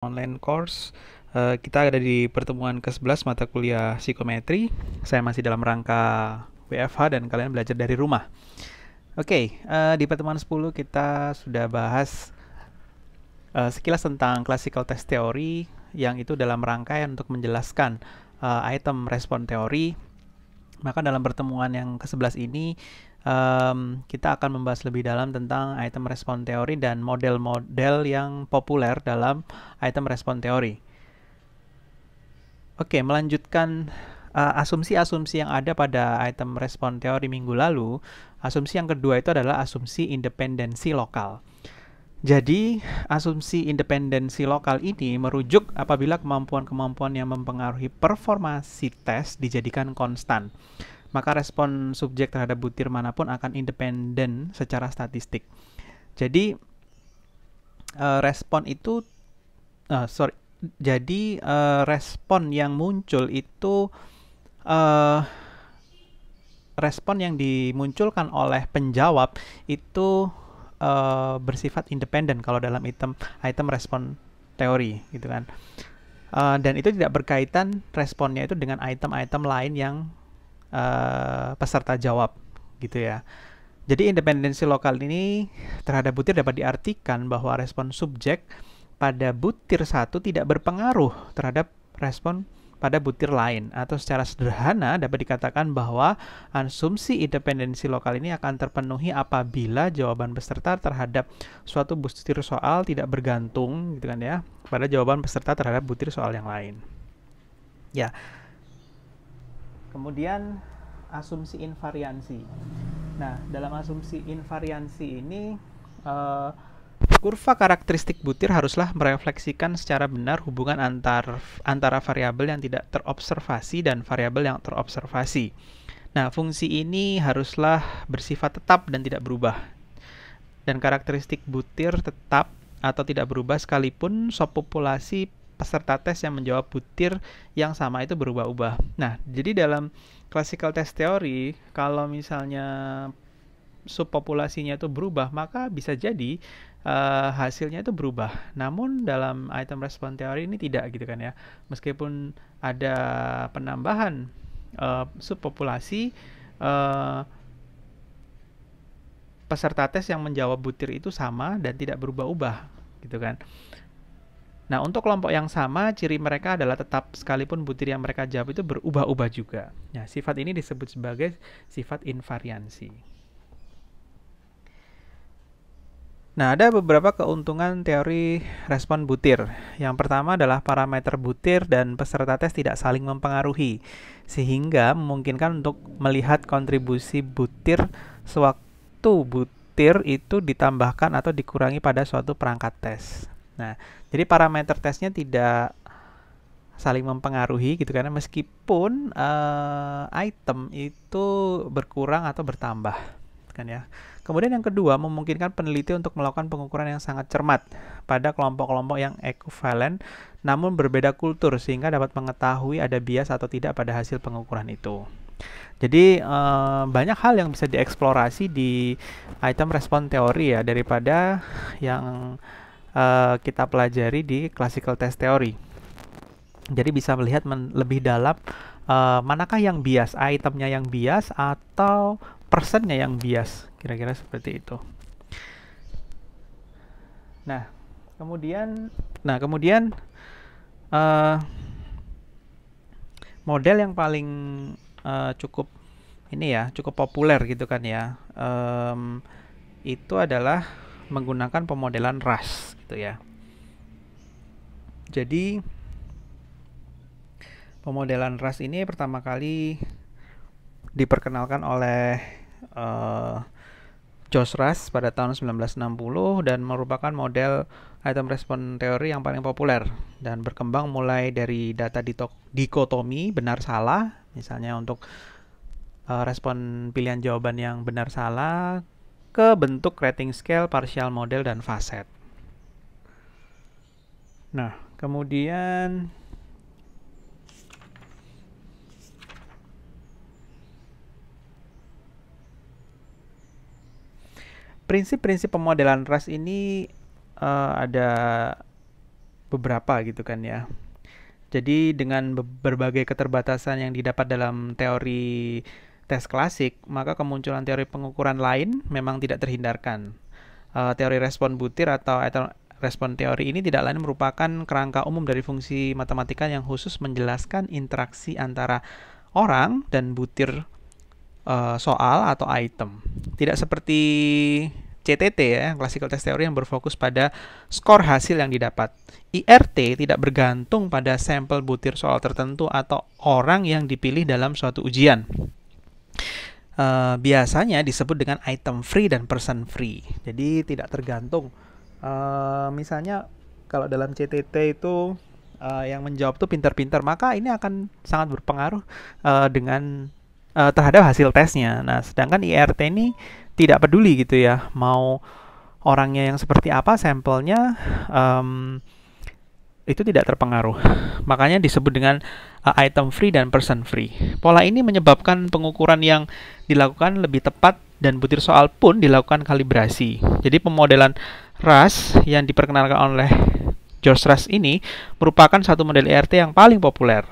online course. Uh, kita ada di pertemuan ke-11 mata kuliah psikometri. Saya masih dalam rangka WFH dan kalian belajar dari rumah. Oke, okay, uh, eh, di pertemuan 10 kita sudah bahas uh, sekilas tentang classical test theory yang itu dalam rangkaian untuk menjelaskan uh, item respon teori. Maka dalam pertemuan yang ke-11 ini um, kita akan membahas lebih dalam tentang item respon teori dan model-model yang populer dalam item respon teori. Oke, melanjutkan eh, asumsi-asumsi uh, yang ada pada item respon teori minggu lalu. Asumsi yang kedua itu adalah asumsi independensi lokal. Jadi, asumsi independensi lokal ini merujuk apabila kemampuan-kemampuan yang mempengaruhi performasi tes dijadikan konstan maka respon subjek terhadap butir manapun akan independen secara statistik. Jadi uh, respon itu uh, sorry, jadi uh, respon yang muncul itu uh, respon yang dimunculkan oleh penjawab itu uh, bersifat independen kalau dalam item item respon teori gitu kan. Uh, dan itu tidak berkaitan responnya itu dengan item-item lain yang uh, peserta jawab gitu ya. Jadi independensi lokal ini terhadap butir dapat diartikan bahwa respon subjek pada butir satu tidak berpengaruh terhadap respon pada butir lain atau secara sederhana dapat dikatakan bahwa asumsi independensi lokal ini akan terpenuhi apabila jawaban peserta terhadap suatu butir soal tidak bergantung gitu kan ya pada jawaban peserta terhadap butir soal yang lain. Ya, Kemudian asumsi invariansi. Nah, dalam asumsi invariansi ini uh, kurva karakteristik butir haruslah merefleksikan secara benar hubungan antar antara variabel yang tidak terobservasi dan variabel yang terobservasi. Nah, fungsi ini haruslah bersifat tetap dan tidak berubah. Dan karakteristik butir tetap atau tidak berubah sekalipun subpopulasi peserta tes yang menjawab butir yang sama itu berubah-ubah. Nah, jadi dalam classical test teori, kalau misalnya subpopulasinya itu berubah, maka bisa jadi uh, hasilnya itu berubah. Namun dalam item response teori ini tidak gitu kan ya. Meskipun ada penambahan uh, subpopulasi uh, peserta tes yang menjawab butir itu sama dan tidak berubah-ubah gitu kan. Nah, untuk kelompok yang sama, ciri mereka adalah tetap sekalipun butir yang mereka jawab itu berubah-ubah juga. Nah, sifat ini disebut sebagai sifat invariansi. Nah, ada beberapa keuntungan teori respon butir. Yang pertama adalah parameter butir dan peserta tes tidak saling mempengaruhi, sehingga memungkinkan untuk melihat kontribusi butir sewaktu butir itu ditambahkan atau dikurangi pada suatu perangkat tes. Nah, jadi parameter tesnya tidak saling mempengaruhi gitu karena meskipun uh, item itu berkurang atau bertambah kan ya. Kemudian yang kedua memungkinkan peneliti untuk melakukan pengukuran yang sangat cermat pada kelompok-kelompok yang ekuivalen namun berbeda kultur sehingga dapat mengetahui ada bias atau tidak pada hasil pengukuran itu. Jadi eh, banyak hal yang bisa dieksplorasi di item respon teori ya daripada yang Eh, kita pelajari di classical test theory. Jadi bisa melihat men lebih dalam uh, manakah yang bias, itemnya yang bias atau persennya yang bias, kira-kira seperti itu. Nah, kemudian, nah kemudian uh, model yang paling uh, cukup ini ya cukup populer gitu kan ya um, itu adalah menggunakan pemodelan ras gitu ya. Jadi pemodelan ras ini pertama kali diperkenalkan oleh uh, eh, Josh Ras pada tahun 1960 dan merupakan model item respon teori yang paling populer dan berkembang mulai dari data dikotomi benar salah misalnya untuk uh, respon pilihan jawaban yang benar salah ke bentuk rating scale, partial model dan facet. Nah, kemudian prinsip-prinsip pemodelan ras ini uh, ada beberapa gitu kan ya. Jadi dengan berbagai keterbatasan yang didapat dalam teori tes klasik, maka kemunculan teori pengukuran lain memang tidak terhindarkan. Uh, teori respon butir atau Respon teori ini tidak lain merupakan kerangka umum dari fungsi matematika yang khusus menjelaskan interaksi antara orang dan butir uh, soal atau item. Tidak seperti CTT ya, classical test theory yang berfokus pada skor hasil yang didapat. IRT tidak bergantung pada sampel butir soal tertentu atau orang yang dipilih dalam suatu ujian. Eh, biasanya disebut dengan item free dan person free. Jadi tidak tergantung Eh, misalnya kalau dalam CTT itu uh, yang menjawab tuh pintar-pintar maka ini akan sangat berpengaruh uh, dengan uh, terhadap hasil tesnya. Nah, sedangkan IRT ini tidak peduli gitu ya mau orangnya yang seperti apa sampelnya um, itu tidak terpengaruh. Makanya disebut dengan uh, item free dan person free. Pola ini menyebabkan pengukuran yang dilakukan lebih tepat dan butir soal pun dilakukan kalibrasi. Jadi pemodelan RAS yang diperkenalkan oleh George RAS ini merupakan satu model ERT yang paling populer.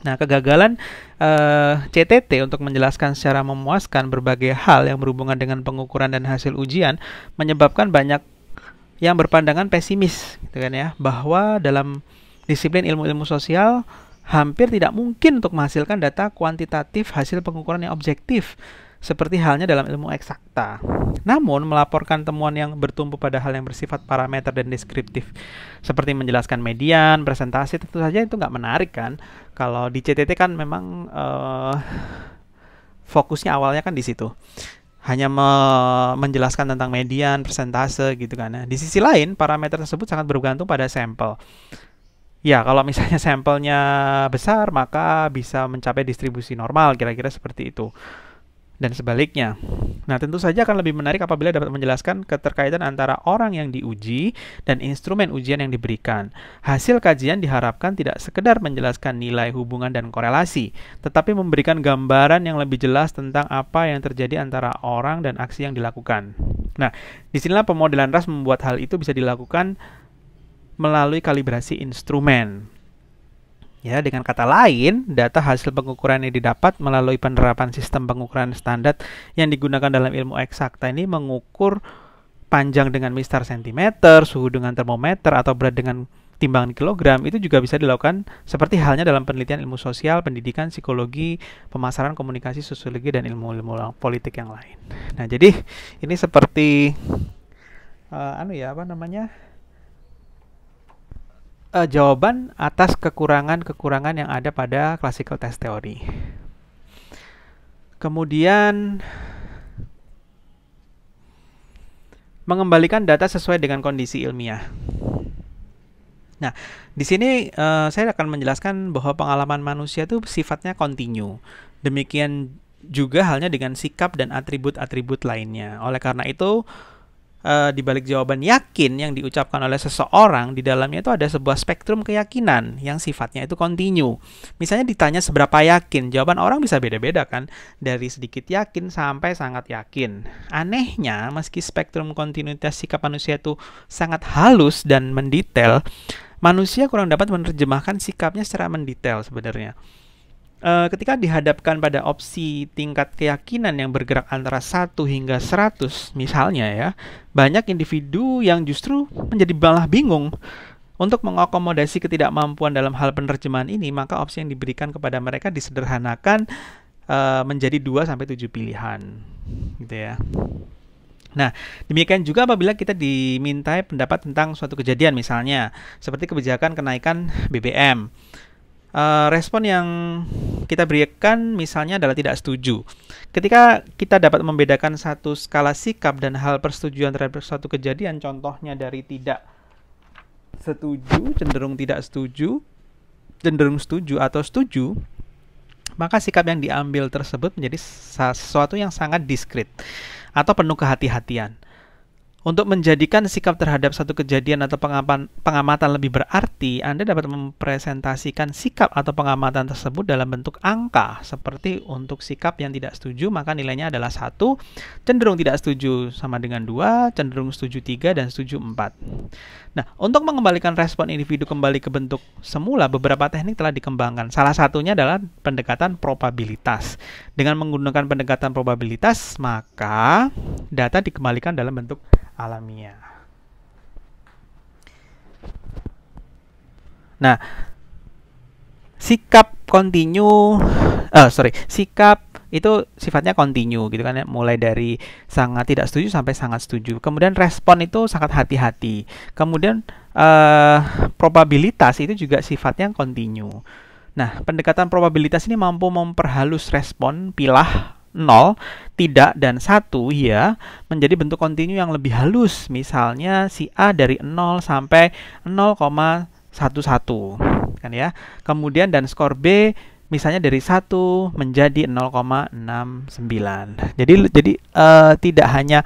Nah, kegagalan eh, CTT untuk menjelaskan secara memuaskan berbagai hal yang berhubungan dengan pengukuran dan hasil ujian menyebabkan banyak yang berpandangan pesimis, gitu kan ya, bahwa dalam disiplin ilmu-ilmu sosial hampir tidak mungkin untuk menghasilkan data kuantitatif hasil pengukuran yang objektif seperti halnya dalam ilmu eksakta. Namun, melaporkan temuan yang bertumpu pada hal yang bersifat parameter dan deskriptif, seperti menjelaskan median, presentasi, tentu saja itu nggak menarik kan. Kalau di CTT kan memang uh, fokusnya awalnya kan di situ hanya me menjelaskan tentang median, persentase gitu kan. Nah, di sisi lain, parameter tersebut sangat bergantung pada sampel. Ya, kalau misalnya sampelnya besar, maka bisa mencapai distribusi normal, kira-kira seperti itu dan sebaliknya. Nah, tentu saja akan lebih menarik apabila dapat menjelaskan keterkaitan antara orang yang diuji dan instrumen ujian yang diberikan. Hasil kajian diharapkan tidak sekedar menjelaskan nilai hubungan dan korelasi, tetapi memberikan gambaran yang lebih jelas tentang apa yang terjadi antara orang dan aksi yang dilakukan. Nah, disinilah pemodelan ras membuat hal itu bisa dilakukan melalui kalibrasi instrumen. Ya, dengan kata lain, data hasil pengukuran yang didapat melalui penerapan sistem pengukuran standar yang digunakan dalam ilmu eksakta ini mengukur panjang dengan mistar sentimeter, suhu dengan termometer, atau berat dengan timbangan kilogram itu juga bisa dilakukan seperti halnya dalam penelitian ilmu sosial, pendidikan, psikologi, pemasaran, komunikasi, sosiologi, dan ilmu-ilmu politik yang lain. Nah, jadi ini seperti uh, anu ya apa namanya uh, jawaban atas kekurangan-kekurangan yang ada pada classical test theory. Kemudian mengembalikan data sesuai dengan kondisi ilmiah. Nah, di sini uh, saya akan menjelaskan bahwa pengalaman manusia itu sifatnya kontinu. Demikian juga halnya dengan sikap dan atribut-atribut lainnya. Oleh karena itu, uh, di balik jawaban yakin yang diucapkan oleh seseorang di dalamnya itu ada sebuah spektrum keyakinan yang sifatnya itu kontinu. Misalnya ditanya seberapa yakin, jawaban orang bisa beda-beda kan, dari sedikit yakin sampai sangat yakin. Anehnya, meski spektrum kontinuitas sikap manusia itu sangat halus dan mendetail, manusia kurang dapat menerjemahkan sikapnya secara mendetail sebenarnya. Eh, ketika dihadapkan pada opsi tingkat keyakinan yang bergerak antara 1 hingga 100 misalnya ya, banyak individu yang justru menjadi malah bingung untuk mengakomodasi ketidakmampuan dalam hal penerjemahan ini, maka opsi yang diberikan kepada mereka disederhanakan uh, menjadi 2 sampai 7 pilihan. Gitu ya. Nah, demikian juga apabila kita dimintai pendapat tentang suatu kejadian misalnya, seperti kebijakan kenaikan BBM uh, respon yang kita berikan misalnya adalah tidak setuju. Ketika kita dapat membedakan satu skala sikap dan hal persetujuan terhadap suatu kejadian, contohnya dari tidak setuju, cenderung tidak setuju, cenderung setuju atau setuju, maka sikap yang diambil tersebut menjadi sesuatu yang sangat diskrit atau penuh kehati-hatian. Untuk menjadikan sikap terhadap satu kejadian atau pengamatan, lebih berarti, Anda dapat mempresentasikan sikap atau pengamatan tersebut dalam bentuk angka. Seperti untuk sikap yang tidak setuju, maka nilainya adalah satu, cenderung tidak setuju sama dengan dua, cenderung setuju tiga dan setuju empat. Nah, untuk mengembalikan respon individu kembali ke bentuk semula, beberapa teknik telah dikembangkan. Salah satunya adalah pendekatan probabilitas. Dengan menggunakan pendekatan probabilitas, maka data dikembalikan dalam bentuk alamiah. Nah, sikap kontinu eh sorry, sikap itu sifatnya kontinu gitu kan ya, mulai dari sangat tidak setuju sampai sangat setuju. Kemudian respon itu sangat hati-hati. Kemudian eh, probabilitas itu juga sifatnya kontinu. Nah, pendekatan probabilitas ini mampu memperhalus respon pilah 0, tidak dan 1 ya, menjadi bentuk kontinu yang lebih halus. Misalnya si A dari 0 sampai 0,11 kan ya. Kemudian dan skor B misalnya dari 1 menjadi 0,69. Jadi jadi uh, tidak hanya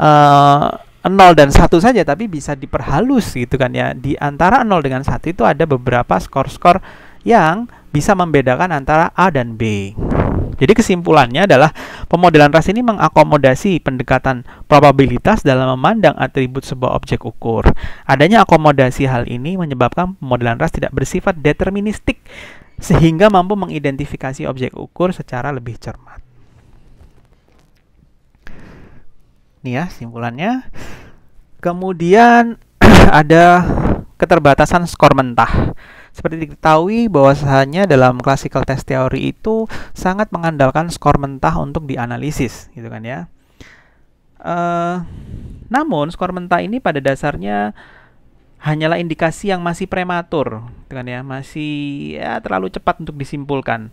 uh, eh, 0 dan 1 saja tapi bisa diperhalus gitu kan ya. Di antara 0 dengan 1 itu ada beberapa skor-skor yang bisa membedakan antara A dan B. Jadi kesimpulannya adalah pemodelan ras ini mengakomodasi pendekatan probabilitas dalam memandang atribut sebuah objek ukur. Adanya akomodasi hal ini menyebabkan pemodelan ras tidak bersifat deterministik sehingga mampu mengidentifikasi objek ukur secara lebih cermat. Nih ya, simpulannya. Kemudian ada keterbatasan skor mentah. Seperti diketahui bahwasanya dalam classical test theory itu sangat mengandalkan skor mentah untuk dianalisis, gitu kan ya. Uh, namun skor mentah ini pada dasarnya hanyalah indikasi yang masih prematur, gitu kan ya, masih ya, terlalu cepat untuk disimpulkan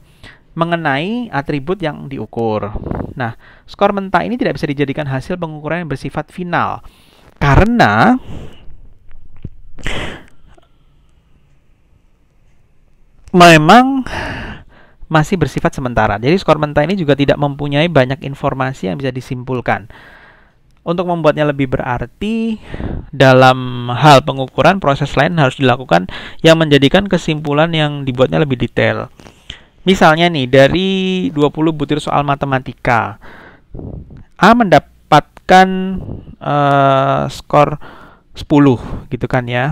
mengenai atribut yang diukur. Nah, skor mentah ini tidak bisa dijadikan hasil pengukuran yang bersifat final karena memang masih bersifat sementara. Jadi skor mentah ini juga tidak mempunyai banyak informasi yang bisa disimpulkan. Untuk membuatnya lebih berarti, dalam hal pengukuran proses lain harus dilakukan yang menjadikan kesimpulan yang dibuatnya lebih detail. Misalnya nih, dari 20 butir soal matematika, A mendapatkan uh, skor 10 gitu kan ya.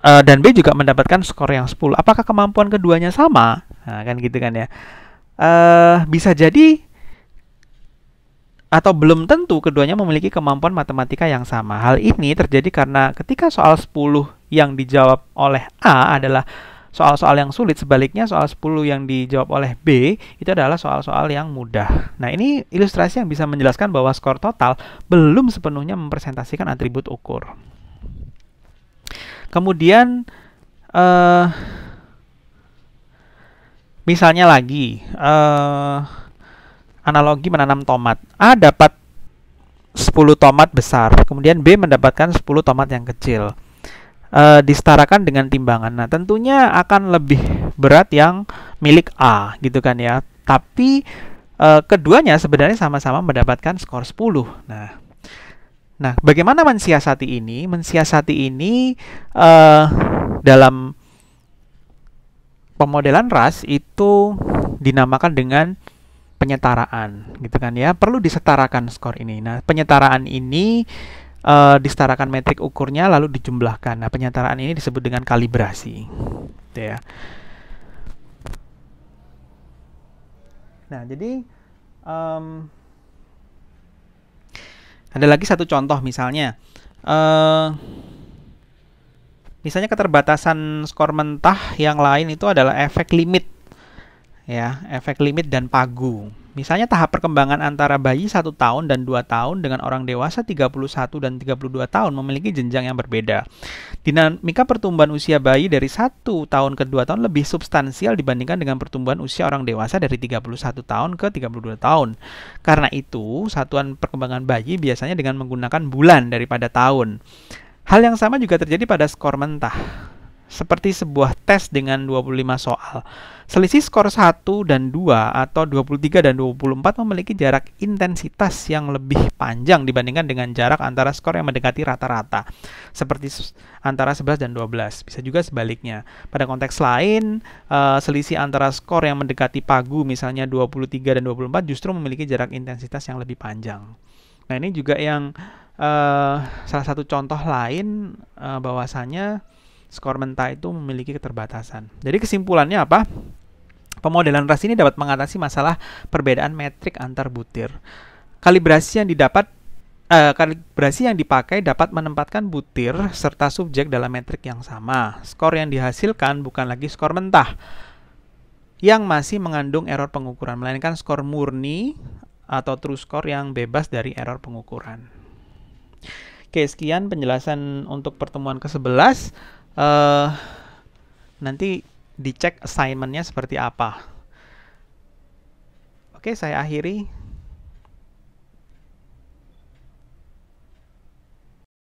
Eh, dan B juga mendapatkan skor yang 10. Apakah kemampuan keduanya sama? Nah, kan gitu kan ya. Uh, bisa jadi atau belum tentu keduanya memiliki kemampuan matematika yang sama. Hal ini terjadi karena ketika soal 10 yang dijawab oleh A adalah soal-soal yang sulit, sebaliknya soal 10 yang dijawab oleh B itu adalah soal-soal yang mudah. Nah, ini ilustrasi yang bisa menjelaskan bahwa skor total belum sepenuhnya mempresentasikan atribut ukur. Kemudian uh, misalnya lagi uh, analogi menanam tomat. A dapat 10 tomat besar, kemudian B mendapatkan 10 tomat yang kecil. Uh, disetarakan dengan timbangan. Nah, tentunya akan lebih berat yang milik A gitu kan ya. Tapi uh, keduanya sebenarnya sama-sama mendapatkan skor 10. Nah, Nah, bagaimana mensiasati ini? Mensiasati ini uh, dalam pemodelan ras itu dinamakan dengan penyetaraan, gitu kan ya. Perlu disetarakan skor ini. Nah, penyetaraan ini uh, disetarakan metrik ukurnya lalu dijumlahkan. Nah, penyetaraan ini disebut dengan kalibrasi, gitu ya. Nah, jadi um, ada lagi satu contoh misalnya, uh, misalnya keterbatasan skor mentah yang lain itu adalah efek limit, ya efek limit dan pagu. Misalnya tahap perkembangan antara bayi 1 tahun dan 2 tahun dengan orang dewasa 31 dan 32 tahun memiliki jenjang yang berbeda. Dinamika pertumbuhan usia bayi dari 1 tahun ke 2 tahun lebih substansial dibandingkan dengan pertumbuhan usia orang dewasa dari 31 tahun ke 32 tahun. Karena itu, satuan perkembangan bayi biasanya dengan menggunakan bulan daripada tahun. Hal yang sama juga terjadi pada skor mentah seperti sebuah tes dengan 25 soal. Selisih skor 1 dan 2 atau 23 dan 24 memiliki jarak intensitas yang lebih panjang dibandingkan dengan jarak antara skor yang mendekati rata-rata, seperti antara 11 dan 12. Bisa juga sebaliknya. Pada konteks lain, eh, selisih antara skor yang mendekati pagu misalnya 23 dan 24 justru memiliki jarak intensitas yang lebih panjang. Nah, ini juga yang uh, salah satu contoh lain uh, bahwasannya skor mentah itu memiliki keterbatasan. Jadi kesimpulannya apa? Pemodelan ras ini dapat mengatasi masalah perbedaan metrik antar butir. Kalibrasi yang didapat Uh, kalibrasi yang dipakai dapat menempatkan butir serta subjek dalam metrik yang sama. Skor yang dihasilkan bukan lagi skor mentah yang masih mengandung error pengukuran, melainkan skor murni atau true score yang bebas dari error pengukuran. Oke, sekian penjelasan untuk pertemuan ke-11 uh, nanti dicek assignmentnya seperti apa. Oke, saya akhiri.